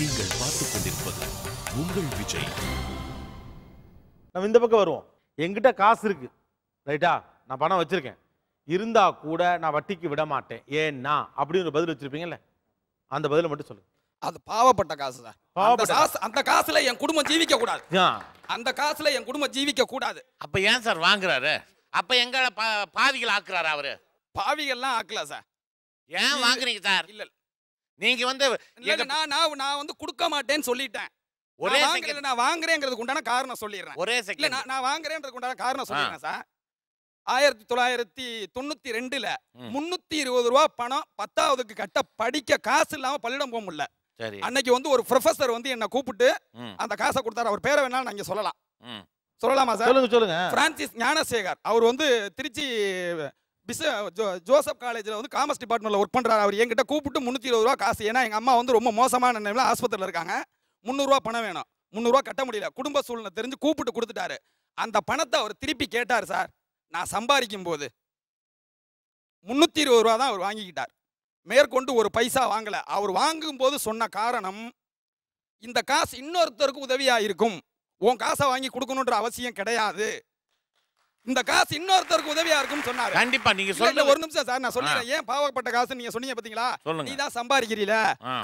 நீங்கள் பார்த்து கொண்டிருப்பது உங்கள் விஜய் நம்ம இந்த பக்கம் வருவோம் எங்கிட்ட காசு இருக்கு ரைட்டா நான் பணம் வச்சிருக்கேன் இருந்தா கூட நான் வட்டிக்கு விட மாட்டேன் ஏன்னா அப்படின்னு பதில் வச்சிருப்பீங்கல்ல அந்த பதில மட்டும் சொல்லுங்க அது பாவப்பட்ட காசு தான் பாவப்பட்ட காசு அந்த காசுல என் குடும்பம் ஜீவிக்க கூடாது அந்த காசுல என் குடும்பம் ஜீவிக்க கூடாது அப்ப ஏன் சார் வாங்குறாரு அப்ப எங்களை பாவிகள் ஆக்குறாரு அவரு பாவிகள்லாம் ஆக்கல சார் ஏன் வாங்குறீங்க சார் இல்ல நீங்க வந்து நான் நான் நான் வந்து கொடுக்க மாட்டேன்னு சொல்லிட்டேன் ஒரே செகண்ட் நான் வாங்குறேங்கிறதுக்கு உண்டான காரணம் சொல்லிடுறேன் ஒரே செகண்ட் நான் நான் வாங்குறேன்றதுக்கு உண்டான காரணம் சொல்லிடுறேன் சார் ஆயிரத்தி தொள்ளாயிரத்தி தொண்ணூத்தி ரெண்டுல முன்னூத்தி இருபது ரூபா பணம் பத்தாவதுக்கு கட்ட படிக்க காசு இல்லாம பள்ளிடம் போக முடியல அன்னைக்கு வந்து ஒரு ப்ரொஃபசர் வந்து என்ன கூப்பிட்டு அந்த காசை கொடுத்தாரு அவர் பேரை வேணாலும் நாங்க சொல்லலாம் சொல்லலாமா சார் சொல்லுங்க சொல்லுங்க பிரான்சிஸ் ஞானசேகர் அவர் வந்து திருச்சி பிச ஜோசப் காலேஜில் வந்து காமர்ஸ் டிபார்ட்மெண்ட்டில் ஒர்க் பண்ணுறாரு அவர் எங்கிட்ட கூப்பிட்டு முந்நூற்றி இருபது ரூபா காசு ஏன்னா எங்கள் அம்மா வந்து ரொம்ப மோசமான நிலைமையில் ஆஸ்பத்திரியில் இருக்காங்க முந்நூறுரூவா பணம் வேணும் முந்நூறுரூவா கட்ட முடியல குடும்ப சூழ்நிலை தெரிஞ்சு கூப்பிட்டு கொடுத்துட்டாரு அந்த பணத்தை அவர் திருப்பி கேட்டார் சார் நான் சம்பாதிக்கும் போது முந்நூற்றி இருபது ரூபா தான் அவர் வாங்கிக்கிட்டார் மேற்கொண்டு ஒரு பைசா வாங்கலை அவர் வாங்கும்போது சொன்ன காரணம் இந்த காசு இன்னொருத்தருக்கு உதவியாக இருக்கும் உன் காசை வாங்கி கொடுக்கணுன்ற அவசியம் கிடையாது இந்த காசு இன்னொருத்தருக்கு உதவியா இருக்கும் சொன்னாரு கண்டிப்பா நீங்க சொல்ல ஒரு நிமிஷம் சார் நான் சொன்னேன் ஏன் பாவப்பட்ட காசு நீங்க சொன்னீங்க பாத்தீங்களா நீ தான் சம்பாதிக்கிறீல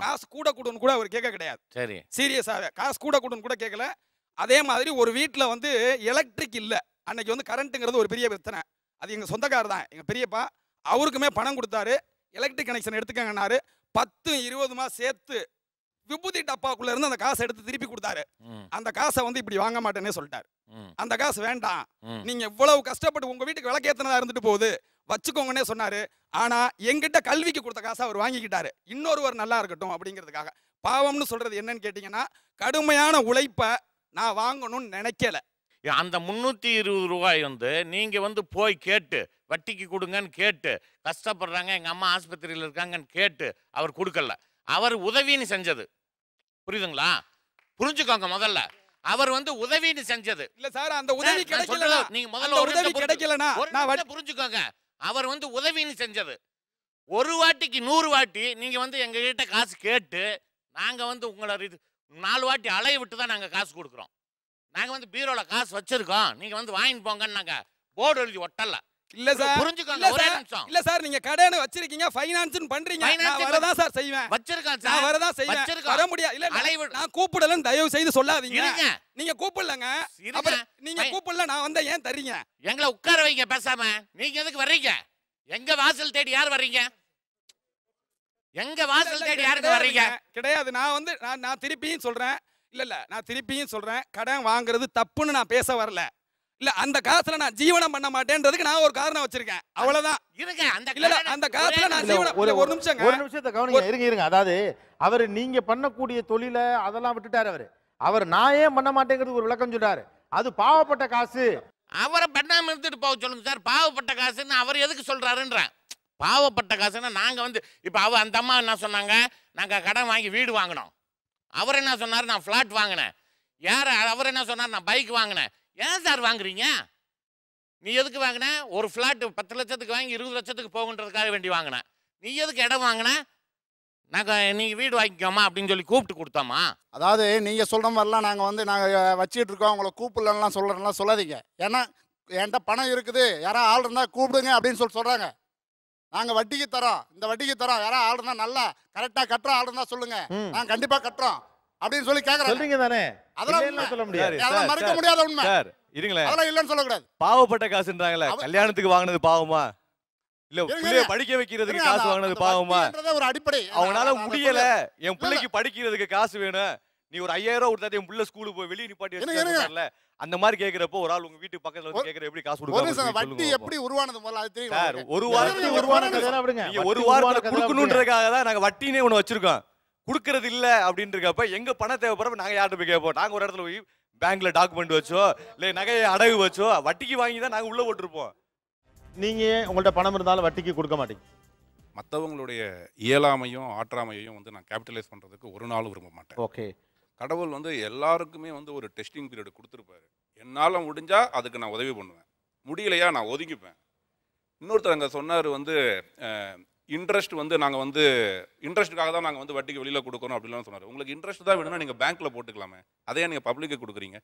காசு கூட கூடன்னு கூட அவர் கேட்க கிடையாது சரி சீரியஸா காசு கூட கூடன்னு கூட கேட்கல அதே மாதிரி ஒரு வீட்டுல வந்து எலக்ட்ரிக் இல்ல அன்னைக்கு வந்து கரண்ட்ங்கிறது ஒரு பெரிய பிரச்சனை அது எங்க சொந்தக்காரர் தான் எங்க பெரியப்பா அவருக்குமே பணம் கொடுத்தாரு எலக்ட்ரிக் கனெக்ஷன் எடுத்துக்கங்கன்னாரு பத்து இருபதுமா சேர்த்து விபூதி டப்பாக்குள்ள இருந்து அந்த காசை எடுத்து திருப்பி கொடுத்தாரு அந்த காசை வந்து இப்படி வாங்க மாட்டேன்னே சொல்லிட்டாரு அந்த காசு வேண்டாம் நீங்க இவ்வளவு கஷ்டப்பட்டு உங்க வீட்டுக்கு விளக்கேத்தனதா இருந்துட்டு போகுது வச்சுக்கோங்கன்னே சொன்னாரு ஆனா எங்கிட்ட கல்விக்கு கொடுத்த காசை அவர் வாங்கிக்கிட்டாரு இன்னொருவர் நல்லா இருக்கட்டும் அப்படிங்கிறதுக்காக பாவம்னு சொல்றது என்னன்னு கேட்டீங்கன்னா கடுமையான உழைப்பை நான் வாங்கணும்னு நினைக்கல அந்த முன்னூத்தி இருபது ரூபாய் வந்து நீங்க வந்து போய் கேட்டு வட்டிக்கு கொடுங்கன்னு கேட்டு கஷ்டப்படுறாங்க எங்க அம்மா ஆஸ்பத்திரியில் இருக்காங்கன்னு கேட்டு அவர் கொடுக்கல அவர் உதவின்னு செஞ்சது புரியுதுங்களா புரிஞ்சுக்கோங்க முதல்ல அவர் வந்து உதவின்னு செஞ்சது இல்ல சார் அந்த உதவி கிடைக்கல நீங்க முதல்ல ஒரு உதவி கிடைக்கலனா நான் புரிஞ்சுக்கோங்க அவர் வந்து உதவின்னு செஞ்சது ஒரு வாட்டிக்கு நூறு வாட்டி நீங்க வந்து எங்க கிட்ட காசு கேட்டு நாங்க வந்து உங்களை இது நாலு வாட்டி அலைய விட்டு தான் நாங்க காசு கொடுக்குறோம் நாங்க வந்து பீரோல காசு வச்சிருக்கோம் நீங்க வந்து வாங்கிட்டு போங்கன்னு நாங்க போர்டு எழுதி ஒட்டல இல்ல சார் புரிஞ்சுக்கோங்க ஒரே நிமிஷம் இல்ல சார் நீங்க கடன் வச்சிருக்கீங்க ஃபைனான்ஸ் பண்றீங்க நான் வரதான் சார் செய்வேன் வச்சிருக்கேன் சார் நான் வரதான் செய்வேன் வர முடியாது இல்ல நான் கூப்பிடலன்னு தயவு செய்து சொல்லாதீங்க நீங்க கூப்பிடலங்க நீங்க கூப்பிடல நான் வந்தா ஏன் தரீங்க எங்களை உட்கார வைங்க பேசாம நீங்க எதுக்கு வர்றீங்க எங்க வாசல் தேடி யார் வர்றீங்க எங்க வாசல் தேடி யாருக்கு வர்றீங்க கிடையாது நான் வந்து நான் நான் திருப்பியும் சொல்றேன் இல்ல இல்ல நான் திருப்பியும் சொல்றேன் கடன் வாங்குறது தப்புன்னு நான் பேச வரல இல்ல அந்த காசுல நான் ஜீவனம் பண்ண மாட்டேன்றதுக்கு நான் ஒரு காரணம் வச்சிருக்கேன் அவ்வளவுதான் இருங்க அந்த இல்ல அந்த காசுல நான் ஜீவனம் ஒரு நிமிஷம் ஒரு நிமிஷத்தை கவனிங்க இருங்க இருங்க அதாவது அவர் நீங்க பண்ணக்கூடிய தொழிலை அதெல்லாம் விட்டுட்டாரு அவர் அவர் நான் ஏன் பண்ண மாட்டேங்கிறது ஒரு விளக்கம் சொல்றாரு அது பாவப்பட்ட காசு அவரை பண்ணாம இருந்துட்டு போக சொல்லுங்க சார் பாவப்பட்ட காசுன்னு அவர் எதுக்கு சொல்றாருன்றேன் பாவப்பட்ட காசுன்னா நாங்கள் வந்து இப்போ அவ அந்த அம்மா என்ன சொன்னாங்க நாங்கள் கடன் வாங்கி வீடு வாங்கினோம் அவர் என்ன சொன்னார் நான் ஃப்ளாட் வாங்கினேன் யார் அவர் என்ன சொன்னார் நான் பைக் வாங்கினேன் ஏன் சார் வாங்குறீங்க நீ எதுக்கு வாங்கின ஒரு ஃப்ளாட் பத்து லட்சத்துக்கு வாங்கி இருபது லட்சத்துக்கு போகுன்றதுக்காக வேண்டி வாங்கினேன் நீ எதுக்கு இடம் வாங்கின நாங்கள் நீங்கள் வீடு வாங்கிக்கோமா அப்படின்னு சொல்லி கூப்பிட்டு கொடுத்தோமா அதாவது நீங்கள் சொல்கிற மாதிரிலாம் நாங்கள் வந்து நாங்கள் வச்சுட்டு இருக்கோம் உங்களை கூப்பிடலாம் சொல்கிறலாம் சொல்லாதீங்க ஏன்னா என்கிட்ட பணம் இருக்குது யாரா ஆள் இருந்தால் கூப்பிடுங்க அப்படின்னு சொல்லி சொல்கிறாங்க நாங்கள் வட்டிக்கு தரோம் இந்த வட்டிக்கு தரோம் யாரா ஆள் இருந்தால் நல்லா கரெக்டாக கட்டுறோம் ஆள் இருந்தால் சொல்லுங்கள் நாங்கள் கண்டிப்பாக கட்டுறோம் அப்படின்னு சொல்லி கேக்குறாங்க சொல்றீங்க தானே அதெல்லாம் சொல்ல முடியாது மறக்க மறுக்க முடியாத உண்மை சார் இருங்களேன் அதெல்லாம் இல்லன்னு சொல்ல பாவப்பட்ட காசுன்றாங்கல கல்யாணத்துக்கு வாங்குனது பாவமா இல்ல பிள்ளைய படிக்க வைக்கிறதுக்கு காசு வாங்குனது பாவமா ஒரு அடிப்படை அவனால முடியல என் பிள்ளைக்கு படிக்கிறதுக்கு காசு வேணும் நீ ஒரு ஐயாயிரம் ரூபா கொடுத்தா என் பிள்ளை ஸ்கூலுக்கு போய் வெளியே நிப்பாட்டி வச்சிருக்கல அந்த மாதிரி கேக்குறப்போ ஒரு ஆள் உங்க வீட்டுக்கு பக்கத்துல வந்து கேக்குற எப்படி காசு கொடுக்கணும் வட்டி எப்படி உருவானது முதல்ல அது தெரியும் ஒரு வாரத்துக்கு உருவானது ஒரு வாரத்துக்கு கொடுக்கணும்ன்றதுக்காக தான் நாங்க வட்டினே ஒண்ணு வச்சிருக்கோம் கொடுக்கறது இல்லை அப்படின்றக்கப்ப எங்கள் பணம் தேவைப்படுறப்ப நாங்கள் யார்கிட்ட போய் கேட்போம் நாங்கள் ஒரு இடத்துல போய் பேங்க்ல டாக்குமெண்ட் வச்சோ இல்லை நகையை அடகு வச்சோ வட்டிக்கு வாங்கி தான் நாங்கள் உள்ளே போட்டிருப்போம் நீங்கள் உங்கள்கிட்ட பணம் இருந்தாலும் வட்டிக்கு கொடுக்க மாட்டீங்க மற்றவங்களுடைய இயலாமையும் ஆற்றாமையும் வந்து நான் கேபிட்டலைஸ் பண்ணுறதுக்கு ஒரு நாளும் விரும்ப மாட்டேன் ஓகே கடவுள் வந்து எல்லாருக்குமே வந்து ஒரு டெஸ்டிங் பீரியட் கொடுத்துருப்பாரு என்னால் முடிஞ்சால் அதுக்கு நான் உதவி பண்ணுவேன் முடியலையா நான் ஒதுங்கிப்பேன் இன்னொருத்தர் அங்கே சொன்னார் வந்து இன்ட்ரெஸ்ட் வந்து நாங்கள் வந்து இன்ட்ரெஸ்ட்டுக்காக தான் நாங்கள் வந்து வட்டிக்கு வெளியில் கொடுக்கணும் அப்படிலாம் சொன்னார் உங்களுக்கு இன்ட்ரெஸ்ட் தான் வேணும்னா நீங்கள் பேங்க்கில் போட்டுக்கலாமே அதையே நீங்கள் பப்ளிக்கு கொடுக்குறீங்க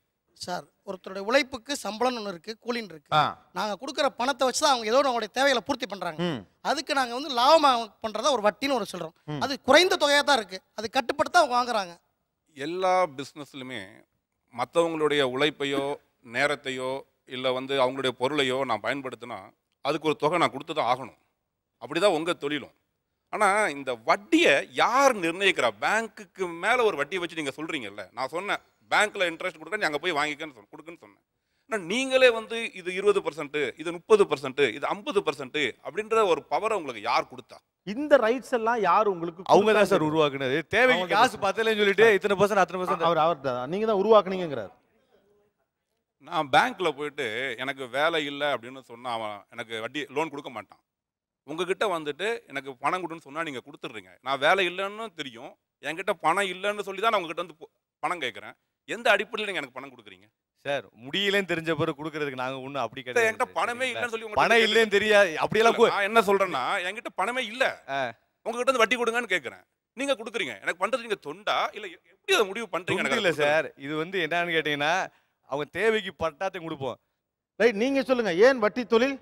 சார் ஒருத்தருடைய உழைப்புக்கு சம்பளம் ஒன்று இருக்குது கூலின் இருக்குது நாங்கள் கொடுக்குற பணத்தை வச்சு தான் அவங்க ஏதோ அவங்களுடைய தேவைகளை பூர்த்தி பண்ணுறாங்க அதுக்கு நாங்கள் வந்து லாபமாக பண்ணுறதா ஒரு வட்டின்னு ஒரு சொல்கிறோம் அது குறைந்த தொகையாக தான் இருக்குது அது கட்டுப்படுத்த அவங்க வாங்குறாங்க எல்லா பிஸ்னஸ்லையுமே மற்றவங்களுடைய உழைப்பையோ நேரத்தையோ இல்லை வந்து அவங்களுடைய பொருளையோ நான் பயன்படுத்தினா அதுக்கு ஒரு தொகை நான் கொடுத்து தான் ஆகணும் அப்படிதான் உங்க உங்கள் தொழிலும் ஆனால் இந்த வட்டியை யார் நிர்ணயிக்கிறா பேங்க்குக்கு மேலே ஒரு வட்டியை வச்சு நீங்கள் சொல்கிறீங்கல்ல நான் சொன்னேன் பேங்க்கில் இன்ட்ரெஸ்ட் கொடுக்க அங்கே போய் வாங்கிக்கன்னு சொன்ன கொடுக்குன்னு சொன்னேன் ஆனால் நீங்களே வந்து இது இருபது பர்சன்ட்டு இது முப்பது பர்சன்ட்டு இது ஐம்பது பர்சன்ட்டு அப்படின்ற ஒரு பவரை உங்களுக்கு யார் கொடுத்தா இந்த ரைட்ஸ் எல்லாம் யார் உங்களுக்கு அவங்க தான் சார் உருவாக்குனது தேவை காசு பத்தலன்னு சொல்லிட்டு இத்தனை பர்சன்ட் அத்தனை பர்சன்ட் அவர் அவர் தான் நீங்கள் தான் உருவாக்குனீங்கிறார் நான் பேங்க்கில் போயிட்டு எனக்கு வேலை இல்லை அப்படின்னு சொன்னால் அவன் எனக்கு வட்டி லோன் கொடுக்க மாட்டான் உங்ககிட்ட வந்துட்டு எனக்கு பணம் கொடுன்னு சொன்னால் நீங்கள் கொடுத்துட்றீங்க நான் வேலை இல்லைன்னு தெரியும் என்கிட்ட பணம் இல்லைன்னு சொல்லி தான் நான் உங்ககிட்ட வந்து பணம் கேட்குறேன் எந்த அடிப்படையில் நீங்கள் எனக்கு பணம் கொடுக்குறீங்க சார் முடியலன்னு தெரிஞ்ச பிறகு கொடுக்கறதுக்கு நாங்க ஒண்ணு அப்படி கிடையாது என்கிட்ட பணமே இல்லைன்னு சொல்லி பணம் இல்லைன்னு தெரியாது அப்படியெல்லாம் நான் என்ன சொல்றேன்னா என்கிட்ட பணமே இல்ல உங்ககிட்ட வந்து வட்டி கொடுங்கன்னு கேட்கறேன் நீங்க கொடுக்குறீங்க எனக்கு பண்றது நீங்க தொண்டா இல்ல எப்படி அதை முடிவு பண்றீங்க இல்ல சார் இது வந்து என்னன்னு கேட்டீங்கன்னா அவங்க தேவைக்கு பட்டாத்தையும் கொடுப்போம் ரைட் நீங்க சொல்லுங்க ஏன் வட்டி தொழில்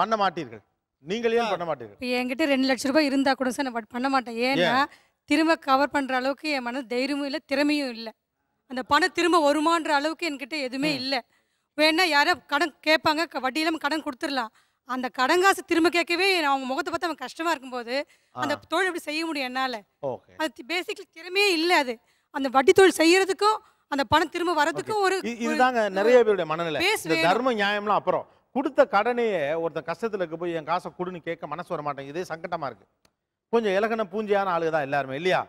பண்ண மாட்டீர்கள் நீங்கள் ஏன் பண்ண மாட்டீங்க என்கிட்ட ரெண்டு லட்சம் ரூபாய் இருந்தா கூட சார் நான் பண்ண மாட்டேன் ஏன்னா திரும்ப கவர் பண்ற அளவுக்கு என் மனசு தைரியமும் இல்லை திறமையும் இல்லை அந்த பணம் திரும்ப வருமான்ற அளவுக்கு என்கிட்ட எதுவுமே இல்லை வேணா யாரோ கடன் கேட்பாங்க வட்டி இல்லாமல் கடன் கொடுத்துடலாம் அந்த கடன் காசு திரும்ப கேட்கவே அவங்க முகத்தை பார்த்து அவன் கஷ்டமா இருக்கும்போது அந்த தொழில் எப்படி செய்ய முடியும் என்னால அது பேசிக்கலி திறமையே இல்லை அது அந்த வட்டி தொழில் செய்யறதுக்கும் அந்த பணம் திரும்ப வரதுக்கும் ஒரு இதுதாங்க நிறைய பேருடைய மனநிலை தர்ம நியாயம்லாம் அப்புறம் கொடுத்த கடனையே ஒருத்தன் கஷ்டத்தில் இருக்க போய் என் காசை கொடுன்னு கேட்க மனசு வர மாட்டேங்குது சங்கட்டமாக இருக்குது கொஞ்சம் இலகன பூஞ்சியான ஆளுக தான் எல்லாருமே இல்லையா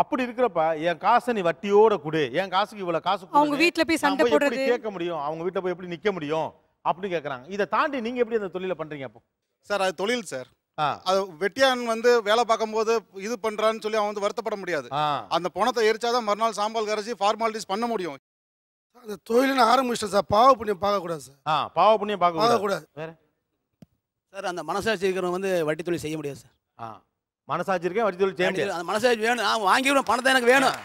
அப்படி இருக்கிறப்ப என் காசை நீ வட்டியோட கொடு என் காசுக்கு இவ்வளவு காசு அவங்க வீட்டில் போய் சண்டை போட்டு கேட்க முடியும் அவங்க வீட்டில் போய் எப்படி நிக்க முடியும் அப்படின்னு கேட்கறாங்க இதை தாண்டி நீங்க எப்படி அந்த தொழில பண்றீங்க அப்போ சார் அது தொழில் சார் அது வெட்டியான் வந்து வேலை பார்க்கும்போது இது பண்றான்னு சொல்லி அவன் வந்து வருத்தப்பட முடியாது அந்த பணத்தை எரிச்சாதான் மறுநாள் சாம்பால் கரைச்சி ஃபார்மாலிட்டிஸ் பண்ண முடியும் இந்த தொழில்னு ஆரம்பிச்சிட்டேன் சார் பாவ புண்ணியம் பார்க்கக்கூடாது சார் ஆ பாவ புண்ணியம் பார்க்கக்கூடாது வேறு சார் அந்த மனசாட்சி இருக்கிறவங்க வந்து வட்டி தொழில் செய்ய முடியாது சார் ஆ மனசாட்சி இருக்கேன் வட்டி தொழில் செய்ய முடியாது அந்த மனசாட்சி வேணும் நான் வாங்கிடுவேன் பணத்தை எனக்கு வேணும்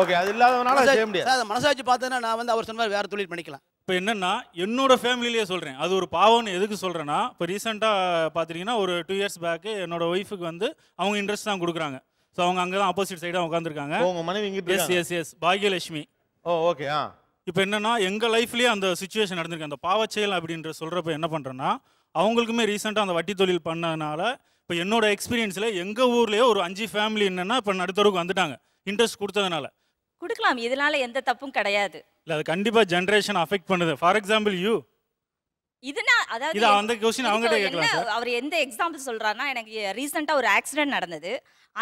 ஓகே அது இல்லாதவனால செய்ய முடியாது சார் மனசாட்சி பார்த்தேன்னா நான் வந்து அவர் சொன்ன வேறு தொழில் பண்ணிக்கலாம் இப்போ என்னென்னா என்னோட ஃபேமிலியிலேயே சொல்கிறேன் அது ஒரு பாவம்னு எதுக்கு சொல்கிறேன்னா இப்போ ரீசெண்டாக பார்த்துட்டிங்கன்னா ஒரு டூ இயர்ஸ் பேக்கு என்னோடய ஒய்ஃபுக்கு வந்து அவங்க இன்ட்ரெஸ்ட் தான் கொடுக்குறாங்க ஸோ அவங்க அங்கே தான் ஆப்போசிட் சைடாக உட்காந்துருக்காங்க உங்க மனைவி இங்க yes yes yes Bhagyalakshmi oh okay ஆ இப்போ என்னன்னா எங்கள் லைஃப்லேயே அந்த சுச்சுவேஷன் நடந்திருக்கு அந்த பாவச்செயல் அப்படின்ற சொல்கிறப்ப என்ன பண்ணுறேன்னா அவங்களுக்குமே ரீசெண்டாக அந்த வட்டி தொழில் பண்ணனால இப்போ என்னோட எக்ஸ்பீரியன்ஸில் எங்கள் ஊர்லேயே ஒரு அஞ்சு ஃபேமிலி என்னன்னா இப்போ நடுத்தருக்கு வந்துட்டாங்க இன்ட்ரெஸ்ட் கொடுத்ததுனால கொடுக்கலாம் இதனால எந்த தப்பும் கிடையாது இல்லை அது கண்டிப்பாக ஜென்ரேஷன் அஃபெக்ட் பண்ணுது ஃபார் எக்ஸாம்பிள் யூ இதுனா அதாவது அந்த क्वेश्चन அவங்க அவர் எந்த எக்ஸாம்பிள் சொல்றாருன்னா எனக்கு ரீசன்ட்டா ஒரு ஆக்சிடென்ட் நடந்தது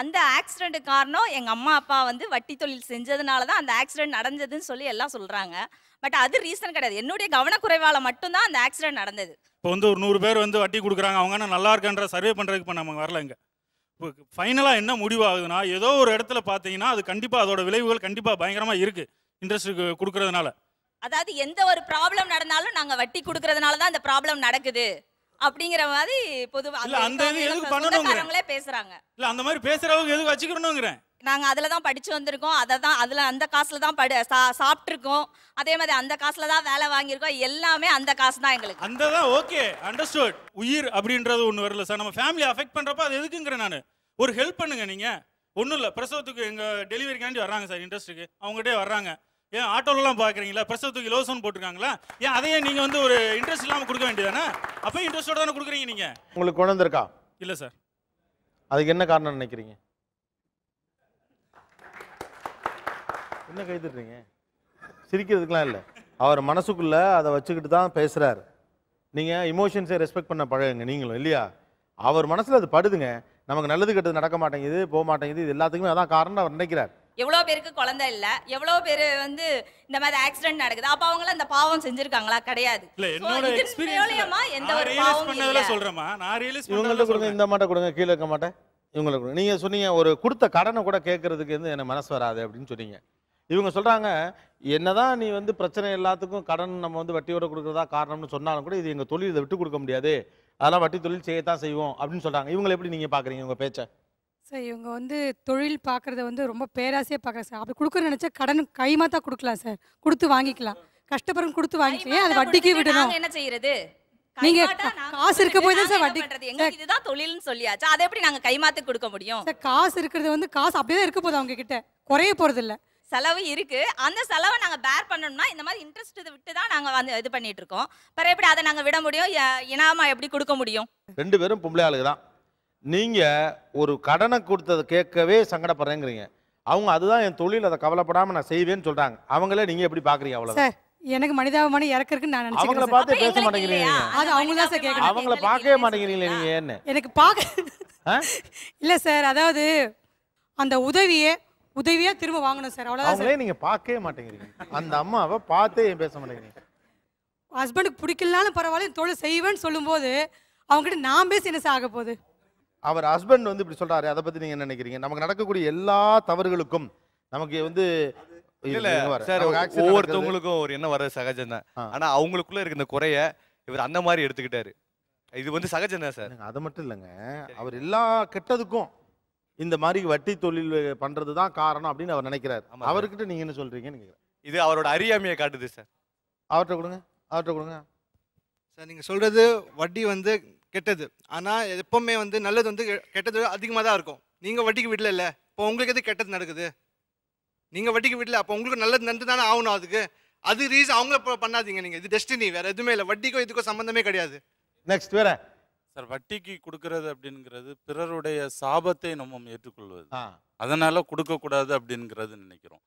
அந்த ஆக்சிடென்ட் காரணம் எங்கள் அம்மா அப்பா வந்து வட்டி தொழில் செஞ்சதுனால தான் அந்த ஆக்சிடென்ட் நடந்ததுன்னு சொல்லி எல்லாம் சொல்றாங்க பட் அது ரீசன் கிடையாது என்னுடைய கவனக்குறைவால் மட்டும் தான் அந்த ஆக்சிடென்ட் நடந்தது இப்போ வந்து ஒரு நூறு பேர் வந்து வட்டி கொடுக்குறாங்க அவங்க நல்லா இருக்கான்ற சர்வே பண்ணுறதுக்கு இப்போ நம்ம வரல இப்போ ஃபைனலாக என்ன முடிவாகுதுன்னா ஏதோ ஒரு இடத்துல பார்த்தீங்கன்னா அது கண்டிப்பாக அதோட விளைவுகள் கண்டிப்பாக பயங்கரமாக இருக்குது இன்ட்ரெஸ்ட் கொடுக்குறதுனால அதாவது எந்த ஒரு ப்ராப்ளம் நடந்தாலும் நாங்க வட்டி கொடுக்கறதுனால தான் அந்த ப்ராப்ளம் நடக்குது அப்படிங்கிற மாதிரி பொதுவாக அந்த பேசுறாங்க இல்ல அந்த மாதிரி பேசுறவங்க எதுக்கு வச்சுக்கணும்ங்கறேன் நாங்க அதுலதான் தான் படிச்சு வந்திருக்கோம் அதை தான் அதுல அந்த காசுல தான் படு சாப்பிட்டுருக்கோம் அதே மாதிரி அந்த காசுல தான் வேலை வாங்கியிருக்கோம் எல்லாமே அந்த காசு தான் எங்களுக்கு அந்த தான் ஓகே அண்டர்ஸ்டுட் உயிர் அப்படின்றது ஒன்று வரல சார் நம்ம ஃபேமிலி அஃபெக்ட் பண்றப்ப அது எதுக்குங்கிறேன் நான் ஒரு ஹெல்ப் பண்ணுங்க நீங்க ஒன்றும் இல்லை பிரசவத்துக்கு எங்கள் டெலிவரிக்காண்டி வர்றாங்க சார் இண்டஸ்ட்ரிக்கு அவங்ககிட்டே வர்றாங்க ஏன் ஆட்டோலாம் பார்க்குறீங்களா பிரசவத்துக்கு இலவசம் போட்டிருக்காங்களா ஏன் அதையே நீங்கள் வந்து ஒரு இன்ட்ரெஸ்ட் இல்லாமல் கொடுக்க வேண்டியதானே அப்போ இன்ட்ரெஸ்டோட தானே கொடுக்குறீங்க நீங்கள் உங்களுக்கு குழந்தை இருக்கா இல்லை சார் அதுக்கு என்ன காரணம் நினைக்கிறீங்க என்ன கைத்துட்றீங்க சிரிக்கிறதுக்கெலாம் இல்லை அவர் மனசுக்குள்ளே அதை வச்சுக்கிட்டு தான் பேசுகிறார் நீங்கள் இமோஷன்ஸை ரெஸ்பெக்ட் பண்ண பழகுங்க நீங்களும் இல்லையா அவர் மனசில் அது படுதுங்க நமக்கு நல்லது கெட்டது நடக்க மாட்டேங்குது போக மாட்டேங்குது இது எல்லாத்துக்குமே அதான் காரணம் அவர் நினைக்கிறார் எவ்வளோ பேருக்கு குழந்தை இல்லை எவ்வளோ பேர் வந்து இந்த மாதிரி ஆக்சிடென்ட் நடக்குது அப்போ அவங்கள அந்த பாவம் செஞ்சுருக்காங்களா கிடையாது எந்த ஒரு பாவம் கொடுங்க இந்த மாட்டை கொடுங்க கீழே இருக்க மாட்டேன் இவங்களுக்கு நீங்கள் சொன்னீங்க ஒரு கொடுத்த கடனை கூட கேட்கறதுக்கு வந்து எனக்கு மனசு வராது அப்படின்னு சொன்னீங்க இவங்க சொல்கிறாங்க என்னதான் நீ வந்து பிரச்சனை எல்லாத்துக்கும் கடன் நம்ம வந்து வட்டியோட கொடுக்குறதா காரணம்னு சொன்னாலும் கூட இது எங்கள் தொழில் இதை விட்டு கொடுக்க முடியாது அதெல்லாம் வட்டி தொழில் செய்யத்தான் செய்வோம் அப்படின்னு சொல்கிறாங்க இவங்களை எப்படி நீங்கள் பார்க்குறீங்க உங்கள் பேச்சை சார் இவங்க வந்து தொழில் பார்க்குறத வந்து ரொம்ப பேராசையாக பார்க்குறேன் சார் அப்படி கொடுக்குற நினச்சா கடன் கைமாத்தா கொடுக்கலாம் சார் கொடுத்து வாங்கிக்கலாம் கஷ்டப்படுறோம் கொடுத்து வாங்கிக்கலாம் அது வட்டிக்கு விடணும் என்ன செய்யறது நீங்க காசு இருக்க போய் தான் சார் வட்டி எங்களுக்கு இதுதான் தொழில்னு சொல்லியாச்சு அதை எப்படி நாங்க கைமாத்து கொடுக்க முடியும் சார் காசு இருக்கிறது வந்து காசு அப்படியே தான் இருக்க போகுது அவங்க கிட்ட குறைய போறது இல்ல செலவு இருக்கு அந்த செலவை நாங்க பேர் பண்ணணும்னா இந்த மாதிரி இன்ட்ரெஸ்ட் இதை விட்டு தான் நாங்க வந்து இது பண்ணிட்டு இருக்கோம் பிற எப்படி அதை நாங்க விட முடியும் இனாமா எப்படி கொடுக்க முடியும் ரெண்டு பேரும் பொம்பளை ஆளுங்க நீங்கள் ஒரு கடனை கொடுத்ததை கேட்கவே சங்கடப்படுறேங்கிறீங்க அவங்க அதுதான் என் தொழில் அதை கவலைப்படாமல் நான் செய்வேன்னு சொல்கிறாங்க அவங்களே நீங்கள் எப்படி பார்க்குறீங்க அவ்வளோ எனக்கு மனிதாபமான இறக்கு நான் நினைச்சேன் அவங்கள பார்த்து பேச மாட்டேங்கிறீங்க அது அவங்க தான் சார் கேட்கணும் அவங்கள பார்க்கவே மாட்டேங்கிறீங்களே நீங்க என்ன எனக்கு பார்க்க இல்ல சார் அதாவது அந்த உதவியே உதவியா திரும்ப வாங்கணும் சார் அவ்வளோதான் அவங்களே நீங்க பார்க்கவே மாட்டேங்கிறீங்க அந்த அம்மாவை பார்த்தே பேச மாட்டேங்கிறீங்க ஹஸ்பண்டுக்கு பிடிக்கலனாலும் பரவாயில்ல தொழில் செய்வேன்னு சொல்லும்போது அவங்ககிட்ட நான் பேசி என்ன ஆக போகுது அவர் ஹஸ்பண்ட் வந்து இப்படி சொல்றாரு அதை பத்தி நீங்க நினைக்கிறீங்க நமக்கு நடக்கக்கூடிய எல்லா தவறுகளுக்கும் நமக்கு வந்து சார் ஒவ்வொருத்தவங்களுக்கும் ஒரு என்ன வர்றது சகஜம் தான் ஆனா அவங்களுக்குள்ள இருக்கிற இந்த குறைய இவர் அந்த மாதிரி எடுத்துக்கிட்டாரு இது வந்து சகஜம் தான் சார் அது மட்டும் இல்லைங்க அவர் எல்லா கெட்டதுக்கும் இந்த மாதிரி வட்டி தொழில் பண்றது தான் காரணம் அப்படின்னு அவர் நினைக்கிறார் அவர்கிட்ட நீங்க என்ன சொல்றீங்கன்னு இது அவரோட அறியாமையை காட்டுது சார் அவர்கிட்ட கொடுங்க அவர்கிட்ட கொடுங்க சார் நீங்க சொல்றது வட்டி வந்து கெட்டது ஆனால் எப்போவுமே வந்து நல்லது வந்து கெட்டது அதிகமாக தான் இருக்கும் நீங்கள் வட்டிக்கு விடல இல்லை இப்போ உங்களுக்கு எது கெட்டது நடக்குது நீங்கள் வட்டிக்கு விடல அப்போ உங்களுக்கு நல்லது நடந்து தானே ஆகணும் அதுக்கு அது ரீசன் அவங்கள பண்ணாதீங்க நீங்கள் இது டெஸ்டினி வேறு எதுவுமே இல்லை வட்டிக்கோ இதுக்கோ சம்மந்தமே கிடையாது நெக்ஸ்ட் வேற சார் வட்டிக்கு கொடுக்கறது அப்படிங்கிறது பிறருடைய சாபத்தை நம்ம ஏற்றுக்கொள்வது அதனால கொடுக்கக்கூடாது அப்படிங்கிறது நினைக்கிறோம்